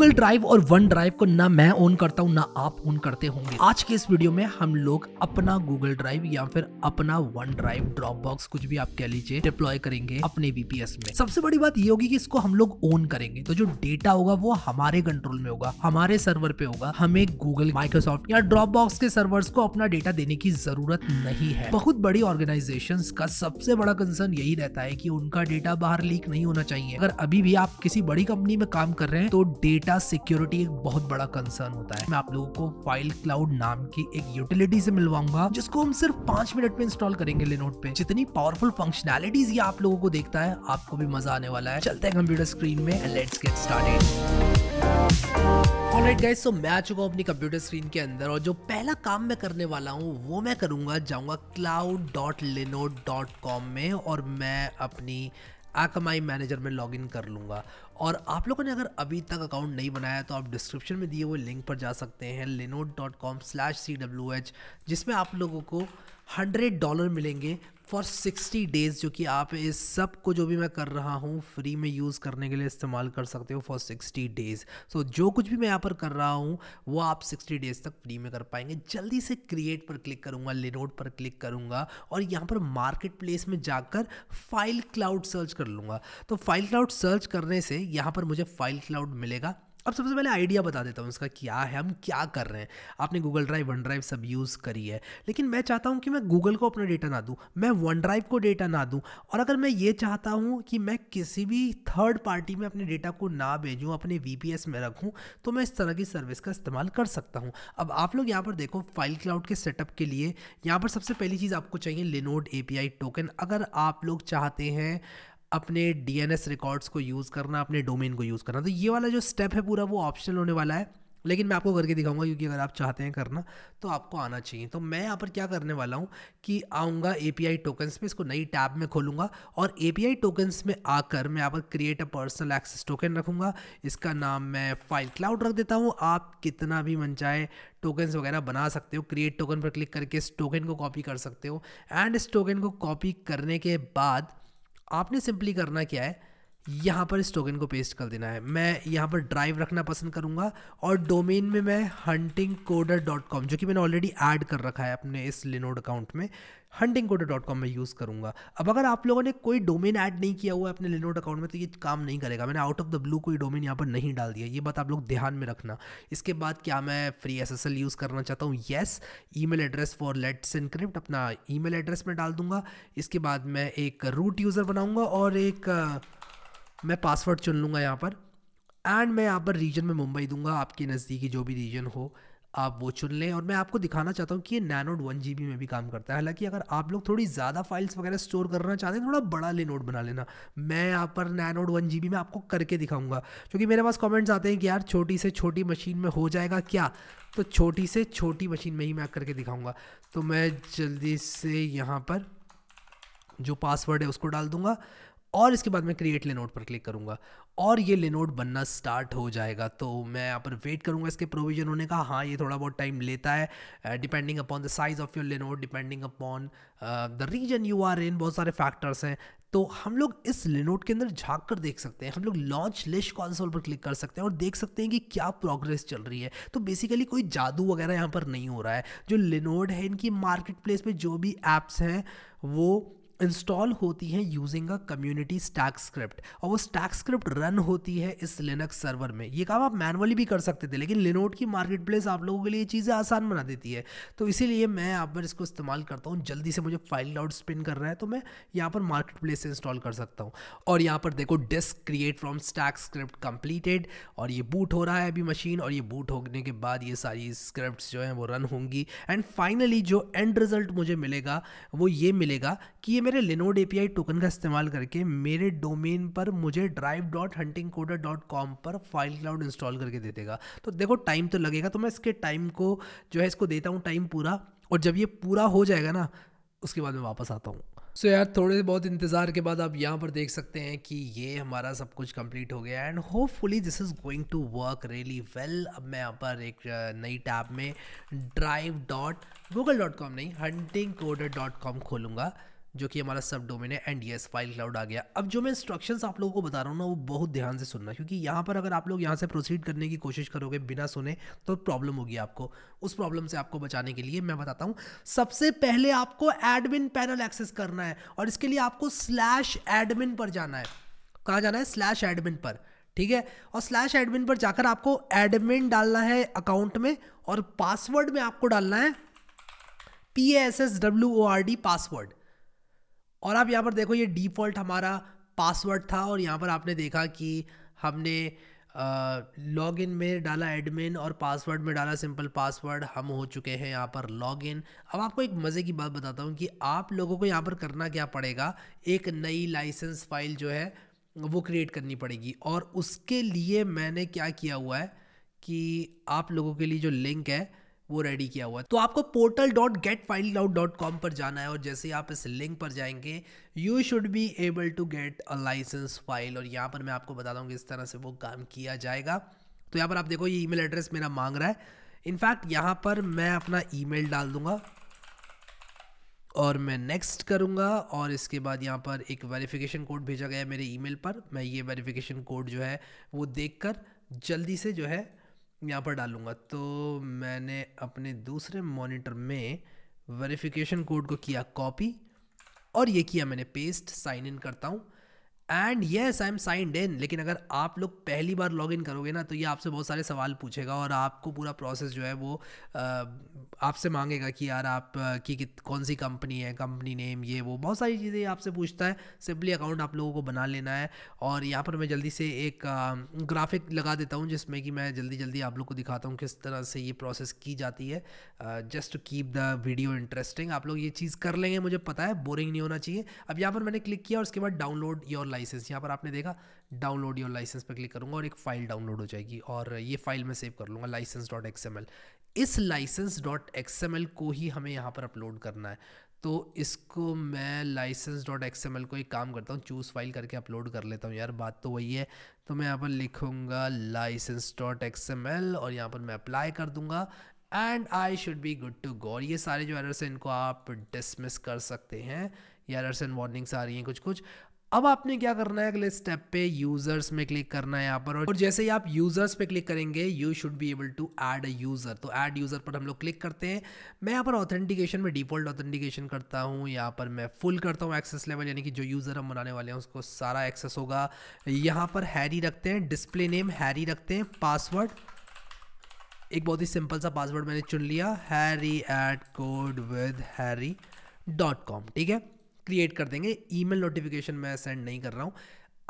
Google drive और one drive को ना मैं ओन करता हूँ ना आप ओन करते होंगे आज के इस वीडियो में हम लोग अपना गूगल ड्राइव या फिर अपना वन ड्राइव ड्रॉप बॉक्स कुछ भी आप कह लीजिए डिप्लॉय करेंगे अपने बीपीएस में सबसे बड़ी बात ये होगी कि इसको हम लोग ओन करेंगे तो जो डेटा होगा वो हमारे कंट्रोल में होगा हमारे सर्वर पे होगा हमें गूगल माइक्रोसॉफ्ट या ड्रॉप बॉक्स के सर्वर को अपना डेटा देने की जरूरत नहीं है बहुत बड़ी ऑर्गेनाइजेशन का सबसे बड़ा कंसर्न यही रहता है की उनका डेटा बाहर लीक नहीं होना चाहिए अगर अभी भी आप किसी बड़ी कंपनी में काम कर रहे हैं तो डेटा डेटा सिक्योरिटी एक बहुत बड़ा कंसर्न होता है मैं आप लोगों को फाइल क्लाउड नाम की एक यूटिलिटी से मिलवाऊंगा जिसको हम सिर्फ पांच मिनट में इंस्टॉल करेंगे लिनोट पे जितनी पावरफुल फंक्शनैलिटीज ये आप लोगों को देखता है आपको भी मजा आने वाला है चलते हैं कंप्यूटर स्क्रीन में let's get started alright guys so मैं आ चुका हूँ अपनी कंप्यूटर स्क्रीन के अंदर और जो पहला काम मैं करने वाला हूँ वो मैं करूँगा जाऊँगा cloud.linode.com में और मैं अपनी आकमाई मैनेजर में लॉगिन कर लूँगा और आप लोगों ने अगर अभी तक अकाउंट नहीं बनाया तो आप डिस्क्रिप्शन में दिए हुए लिंक पर जा सकते हैं Linode dot com slash C W H जिसमें आप लोगों को हंड्रेड डॉलर मिलेंगे फॉर सिक्सटी डेज़ जो कि आप इस सब को जो भी मैं कर रहा हूँ फ्री में यूज़ करने के लिए इस्तेमाल कर सकते हो फॉर सिक्सटी डेज़ सो जो कुछ भी मैं यहाँ पर कर रहा हूँ वो आप सिक्सटी डेज़ तक फ्री में कर पाएंगे जल्दी से क्रिएट पर क्लिक करूँगा लेनोट पर क्लिक करूँगा और यहाँ पर मार्केट प्लेस में जाकर फाइल क्लाउड सर्च कर लूँगा तो फाइल क्लाउड सर्च करने से यहाँ पर मुझे फाइल क्लाउड मिलेगा अब सबसे पहले आइडिया बता देता हूँ इसका क्या है हम क्या कर रहे हैं आपने गूगल ड्राइव वन ड्राइव सब यूज़ करी है लेकिन मैं चाहता हूँ कि मैं गूगल को अपना डेटा ना दूँ मैं वन ड्राइव को डेटा ना दूँ और अगर मैं ये चाहता हूँ कि मैं किसी भी थर्ड पार्टी में अपने डेटा को ना भेजूँ अपने वी में रखूँ तो मैं इस तरह की सर्विस का इस्तेमाल कर सकता हूँ अब आप लोग यहाँ पर देखो फाइल क्लाउड के सेटअप के लिए यहाँ पर सबसे पहली चीज़ आपको चाहिए लिनोड ए टोकन अगर आप लोग चाहते हैं अपने डीएनएस रिकॉर्ड्स को यूज़ करना अपने डोमेन को यूज़ करना तो ये वाला जो स्टेप है पूरा वो ऑप्शनल होने वाला है लेकिन मैं आपको करके दिखाऊंगा क्योंकि अगर आप चाहते हैं करना तो आपको आना चाहिए तो मैं यहाँ पर क्या करने वाला हूँ कि आऊँगा ए पी आई टोकन्स में इसको नई टैब में खोलूँगा और ए पी आई टोकन्स में आकर मैं यहाँ पर create a personal access token रखूँगा इसका नाम मैं फाइल क्लाउड रख देता हूँ आप कितना भी मन चाहे टोकन्स वगैरह बना सकते हो क्रिएट टोकन पर क्लिक करके इस टोकन को कॉपी कर सकते हो एंड इस टोकन को कॉपी करने के बाद आपने सिंपली करना क्या है यहाँ पर इस टोकन को पेस्ट कर देना है मैं यहाँ पर ड्राइव रखना पसंद करूँगा और डोमेन में मैं हंटिंग कोडर डॉट कॉम जो कि मैंने ऑलरेडी ऐड कर रखा है अपने इस लिनोड अकाउंट में हंटिंग कोडर डॉट कॉम में यूज़ करूँगा अब अगर आप लोगों ने कोई डोमेन ऐड नहीं किया हुआ है अपने लिनोड अकाउंट में तो ये काम नहीं करेगा मैंने आउट ऑफ द ब्लू कोई डोमेन यहाँ पर नहीं डाल दिया ये बात आप लोग ध्यान में रखना इसके बाद क्या मैं free S S L use करना चाहता हूँ yes email address for let's encrypt अपना ई मेल एड्रेस में डाल दूंगा इसके बाद मैं एक रूट यूज़र बनाऊँगा और एक मैं पासवर्ड चुन लूँगा यहाँ पर एंड मैं यहाँ पर रीजन में मुंबई दूंगा आपके नज़दीकी जो भी रीजन हो आप वो चुन लें और मैं आपको दिखाना चाहता हूँ कि ये नैनोड वन जी में भी काम करता है हालांकि अगर आप लोग थोड़ी ज़्यादा फाइल्स वगैरह स्टोर करना चाहते हैं थोड़ा बड़ा ले नोट बना लेना मैं यहाँ पर नैनोड वन जी में आपको करके दिखाऊंगा क्योंकि मेरे पास कमेंट्स आते हैं कि यार छोटी से छोटी मशीन में हो जाएगा क्या तो छोटी से छोटी मशीन में ही मैं करके दिखाऊँगा तो मैं जल्दी से यहाँ पर जो पासवर्ड है उसको डाल दूँगा और इसके बाद मैं क्रिएट लेनोट पर क्लिक करूँगा और ये लेनोड बनना स्टार्ट हो जाएगा तो मैं यहाँ पर वेट करूँगा इसके प्रोविजन होने का हाँ ये थोड़ा बहुत टाइम लेता है depending upon the size of your Linode depending upon the region you are in बहुत सारे फैक्टर्स हैं तो हम लोग इस लेनोट के अंदर झांक कर देख सकते हैं हम लोग लॉन्च लिस्ट कॉन्सोल पर क्लिक कर सकते हैं और देख सकते हैं कि क्या प्रोग्रेस चल रही है तो बेसिकली कोई जादू वगैरह यहाँ पर नहीं हो रहा है जो लेनोड है इनकी मार्केट प्लेस में जो भी ऐप्स हैं वो इंस्टॉल होती हैं using a community stack script और वो स्टैक स्क्रिप्ट रन होती है इस लिनक्स सर्वर में ये काम आप मैनुअली भी कर सकते थे लेकिन लिनोट की मार्केट प्लेस आप लोगों के लिए चीज़ें आसान बना देती है तो इसीलिए मैं यहाँ पर इसको इस्तेमाल करता हूँ जल्दी से मुझे फाइल डाउट स्पिन कर रहा है तो मैं यहाँ पर मार्केट प्लेस से इंस्टॉल कर सकता हूँ और यहाँ पर देखो disk create from stack script completed और ये बूट हो रहा है अभी मशीन और ये बूट होने के बाद ये सारी स्क्रिप्ट जो हैं वो रन होंगी एंड फाइनली जो एंड रिजल्ट मुझे मिलेगा वो ये मिलेगा कि ये मेरे लिनोड एपीआई टोकन का इस्तेमाल करके मेरे डोमेन पर मुझे drive dot hunting coder dot com पर फाइल क्लाउड इंस्टॉल करके दे देगा तो देखो टाइम तो लगेगा तो मैं इसके टाइम को जो है इसको देता हूँ टाइम पूरा और जब ये पूरा हो जाएगा ना उसके बाद मैं वापस आता हूँ सो so, यार थोड़े से बहुत इंतज़ार के बाद आप यहाँ पर देख सकते हैं कि ये हमारा सब कुछ कंप्लीट हो गया and hopefully this is going to work really well अब मैं यहाँ पर एक नई टैब में drive dot Google dot com नहीं हंटिंग कोडर डॉट कॉम खोलूँगा जो कि हमारा सब डोमेन है एंड यस फाइल क्लाउड आ गया अब जो मैं इंस्ट्रक्शंस आप लोगों को बता रहा हूँ ना वो बहुत ध्यान से सुनना क्योंकि यहाँ पर अगर आप लोग यहाँ से प्रोसीड करने की कोशिश करोगे बिना सुने तो प्रॉब्लम होगी आपको उस प्रॉब्लम से आपको बचाने के लिए मैं बताता हूँ सबसे पहले आपको एडमिन पैनल एक्सेस करना है और इसके लिए आपको स्लैश एडमिन पर जाना है कहाँ जाना है स्लैश एडमिन पर ठीक है और स्लैश एडमिन पर जाकर आपको एडमिन डालना है अकाउंट में और पासवर्ड में आपको डालना है P S S W O R D password और आप यहाँ पर देखो ये डिफ़ॉल्ट हमारा पासवर्ड था और यहाँ पर आपने देखा कि हमने लॉग इन में डाला एडमिन और पासवर्ड में डाला सिंपल पासवर्ड हम हो चुके हैं यहाँ पर लॉग इन अब आपको एक मज़े की बात बताता हूँ कि आप लोगों को यहाँ पर करना क्या पड़ेगा एक नई लाइसेंस फाइल जो है वो क्रिएट करनी पड़ेगी और उसके लिए मैंने क्या किया हुआ है कि आप लोगों के लिए जो लिंक है वो रेडी किया हुआ है तो आपको portal dot get file out dot com पर जाना है और जैसे ही आप इस लिंक पर जाएंगे you should be able to get a license file और यहाँ पर मैं आपको बता दूँगी इस तरह से वो काम किया जाएगा तो यहाँ पर आप देखो ये ई एड्रेस मेरा मांग रहा है इनफैक्ट यहाँ पर मैं अपना ई डाल दूंगा और मैं नेक्स्ट करूँगा और इसके बाद यहाँ पर एक वेरिफिकेशन कोड भेजा गया मेरे ईमेल पर मैं ये वेरिफिकेशन कोड जो है वो देखकर जल्दी से जो है यहाँ पर डालूँगा तो मैंने अपने दूसरे मोनिटर में वेरिफिकेशन कोड को किया कॉपी और ये किया मैंने पेस्ट साइन इन करता हूँ and yes I am signed in लेकिन अगर आप लोग पहली बार लॉग इन करोगे ना तो ये आपसे बहुत सारे सवाल पूछेगा और आपको पूरा प्रोसेस जो है वो आपसे मांगेगा कि यार आप की कि कौन सी कंपनी है कंपनी नेम ये वो बहुत सारी चीज़ें आपसे पूछता है सिंपली अकाउंट आप लोगों को बना लेना है और यहाँ पर मैं जल्दी से एक ग्राफिक लगा देता हूँ जिसमें कि मैं जल्दी जल्दी आप लोग को दिखाता हूँ किस तरह से ये प्रोसेस की जाती है just to keep the video interesting आप लोग ये चीज़ कर लेंगे मुझे पता है बोरिंग नहीं होना चाहिए अब यहाँ पर मैंने क्लिक किया और उसके बाद डाउनलोड योर लाइफ लाइसेंस यहाँ पर आपने देखा डाउनलोड योर लाइसेंस पर क्लिक करूँगा और एक फ़ाइल डाउनलोड हो जाएगी और ये फाइल मैं सेव कर लूँगा license dot X M L इस license dot X M L को ही हमें यहाँ पर अपलोड करना है तो इसको मैं license dot X M L को एक काम करता हूँ चूज़ फाइल करके अपलोड कर लेता हूँ यार बात तो वही है तो मैं यहाँ पर लिखूँगा license dot X M L और यहाँ पर मैं अप्लाई कर दूँगा and I should be good to go और ये सारे जो एरर्स हैं इनको आप डिसमिस कर सकते हैं ये एरर्स एंड वार्निंग्स आ रही हैं कुछ कुछ अब आपने क्या करना है अगले स्टेप पे यूजर्स में क्लिक करना है यहाँ पर और जैसे ही आप यूजर्स पे क्लिक करेंगे you should be able to add a user तो ऐड यूजर पर हम लोग क्लिक करते हैं मैं यहाँ पर ऑथेंटिकेशन में डिफॉल्ट ऑथेंटिकेशन करता हूँ यहाँ पर मैं फुल करता हूँ एक्सेस लेवल यानी कि जो यूजर हम बनाने वाले हैं उसको सारा एक्सेस होगा यहाँ पर हैरी रखते हैं डिस्प्ले नेम हैरी रखते हैं पासवर्ड एक बहुत ही सिंपल सा पासवर्ड मैंने चुन लिया Harry at code with Harry dot com ठीक है क्रिएट कर देंगे ईमेल नोटिफिकेशन मैं सेंड नहीं कर रहा हूँ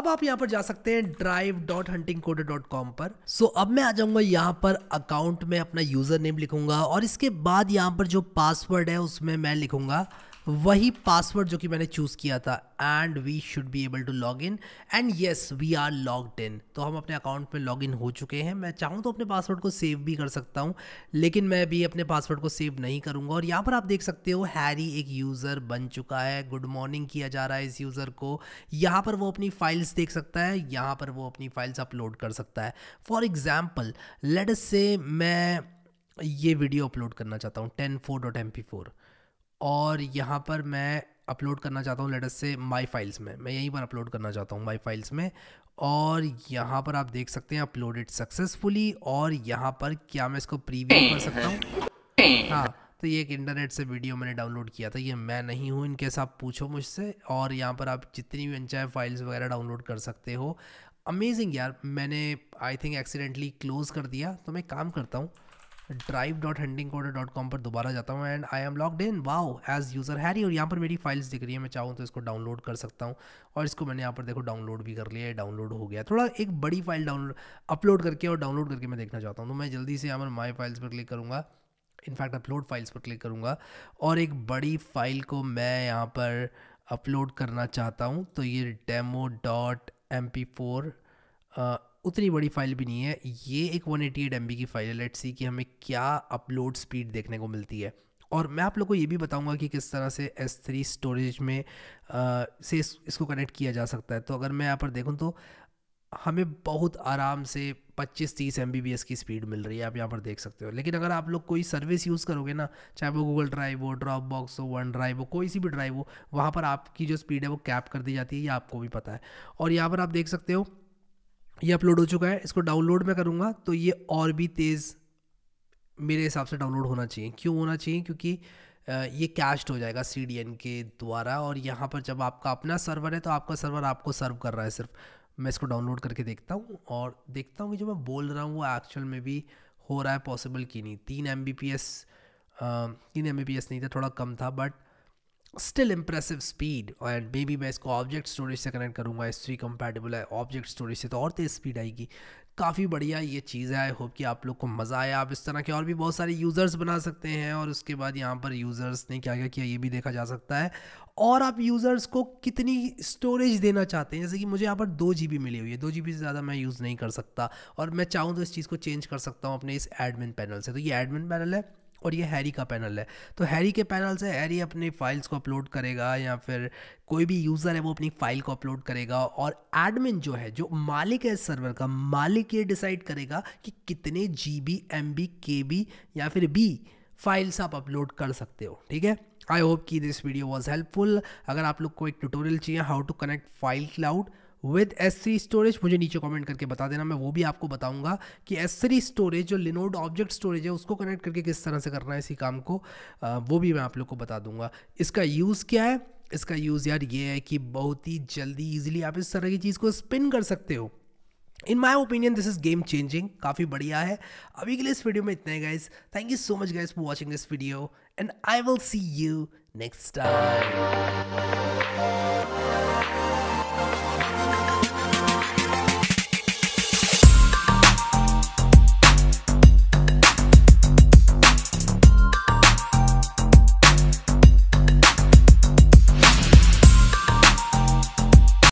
अब आप यहाँ पर जा सकते हैं drive dot hunting coder dot com पर सो अब मैं आ जाऊँगा यहाँ पर अकाउंट में अपना यूज़र नेम लिखूंगा और इसके बाद यहाँ पर जो पासवर्ड है उसमें मैं लिखूंगा वही पासवर्ड जो कि मैंने चूज़ किया था and we should be able to log in and yes we are logged in तो हम अपने अकाउंट में लॉग इन हो चुके हैं मैं चाहूँ तो अपने पासवर्ड को सेव भी कर सकता हूँ लेकिन मैं भी अपने पासवर्ड को सेव नहीं करूँगा और यहाँ पर आप देख सकते हो हैरी एक यूज़र बन चुका है गुड मॉर्निंग किया जा रहा है इस यूज़र को यहाँ पर वो अपनी फाइल्स देख सकता है यहाँ पर वो अपनी फाइल्स अपलोड कर सकता है फॉर एग्ज़ाम्पल लेट से मैं ये वीडियो अपलोड करना चाहता हूँ ten four dot M P four और यहाँ पर मैं अपलोड करना चाहता हूँ लेटेस्ट से माई फाइल्स में मैं यहीं पर अपलोड करना चाहता हूँ माई फाइल्स में और यहाँ पर आप देख सकते हैं अपलोडेड सक्सेसफुली और यहाँ पर क्या मैं इसको प्रीव्यू कर सकता हूँ हाँ तो ये एक इंटरनेट से वीडियो मैंने डाउनलोड किया था ये मैं नहीं हूँ इनके साथ पूछो मुझसे और यहाँ पर आप जितनी भी अनचाहे फाइल्स वगैरह डाउनलोड कर सकते हो अमेजिंग यार मैंने आई थिंक एक्सीडेंटली क्लोज़ कर दिया तो मैं काम करता हूँ drive dot hunting coder dot com पर दोबारा जाता हूँ and I am logged in wow as user Harry और यहाँ पर मेरी फाइल्स दिख रही है मैं चाहूँ तो इसको डाउनलोड कर सकता हूँ और इसको मैंने यहाँ पर देखो डाउनलोड भी कर लिया है डाउनलोड हो गया थोड़ा एक बड़ी फाइल डाउनलोड अपलोड करके और डाउनलोड करके मैं देखना चाहता हूँ तो मैं जल्दी से यहाँ पर माई फाइल्स पर क्लिक करूँगा इनफैक्ट अपलोड फाइल्स पर क्लिक करूँगा और एक बड़ी फाइल को मैं यहाँ पर अपलोड करना चाहता हूँ तो ये demo dot M P four उतनी बड़ी फाइल भी नहीं है ये एक 188 बी की फाइल है लेट्स सी कि हमें क्या अपलोड स्पीड देखने को मिलती है और मैं आप लोग को ये भी बताऊंगा कि किस तरह से S3 स्टोरेज में आ, से इस, इसको कनेक्ट किया जा सकता है तो अगर मैं यहाँ पर देखूँ तो हमें बहुत आराम से 25-30 एम की स्पीड मिल रही है आप यहाँ पर देख सकते हो लेकिन अगर आप लोग कोई सर्विस यूज़ करोगे ना चाहे वो गूगल ड्राइव हो ड्रॉप बॉक्स हो वन ड्राइव हो कोई सी भी ड्राइव हो वहाँ पर आपकी जो स्पीड है वो कैप कर दी जाती है ये आपको भी पता है और यहाँ पर आप देख सकते हो ये अपलोड हो चुका है इसको डाउनलोड मैं करूँगा तो ये और भी तेज़ मेरे हिसाब से डाउनलोड होना चाहिए क्यों होना चाहिए क्योंकि ये कैश्ड हो जाएगा सी के द्वारा और यहाँ पर जब आपका अपना सर्वर है तो आपका सर्वर आपको सर्व कर रहा है सिर्फ मैं इसको डाउनलोड करके देखता हूँ और देखता हूँ कि जो मैं बोल रहा हूँ वो एक्चुअल में भी हो रहा है पॉसिबल कि नहीं तीन एम बी पी एस तीन एम बी पी एस नहीं था थोड़ा कम था but still impressive speed and maybe मैं इसको ऑब्जेक्ट स्टोरेज से कनेक्ट करूँगा एस थ्री कंपेटेबल है ऑब्जेक्ट स्टोरेज से तो और तेज़ स्पीड आएगी काफ़ी बढ़िया ये चीज़ है आई होप कि आप लोग को मज़ा आया आप इस तरह के और भी बहुत सारे यूज़र्स बना सकते हैं और उसके बाद यहाँ पर यूज़र्स ने क्या क्या किया ये भी देखा जा सकता है और आप यूज़र्स को कितनी स्टोरेज देना चाहते हैं जैसे कि मुझे यहाँ पर दो जी मिली हुई है दो जी से ज़्यादा मैं यूज़ नहीं कर सकता और मैं चाहूँ तो इस चीज़ को चेंज कर सकता हूँ अपने इस एडमिन पैनल से तो ये एडमिन पैनल है और ये हैरी का पैनल है तो हैरी के पैनल से हैरी अपनी फाइल्स को अपलोड करेगा या फिर कोई भी यूज़र है वो अपनी फाइल को अपलोड करेगा और एडमिन जो है जो मालिक है सर्वर का मालिक ये डिसाइड करेगा कि कितने G B M B K B या फिर बी फाइल्स आप अपलोड कर सकते हो ठीक है आई होप कि दिस वीडियो वॉज हेल्पफुल अगर आप लोग को एक ट्यूटोरियल चाहिए how to connect file cloud with S C storage मुझे नीचे कमेंट करके बता देना मैं वो भी आपको बताऊंगा कि एस सी स्टोरेज जो लिनोड ऑब्जेक्ट स्टोरेज है उसको कनेक्ट करके किस तरह से करना है इसी काम को वो भी मैं आप लोग को बता दूंगा इसका यूज़ क्या है इसका यूज़ यार ये है कि बहुत ही जल्दी ईजिली आप इस तरह की चीज़ को स्पिन कर सकते हो in my opinion this is game changing काफ़ी बढ़िया है अभी के लिए इस वीडियो में इतना है guys thank you so much guys for watching this video and I will see you next time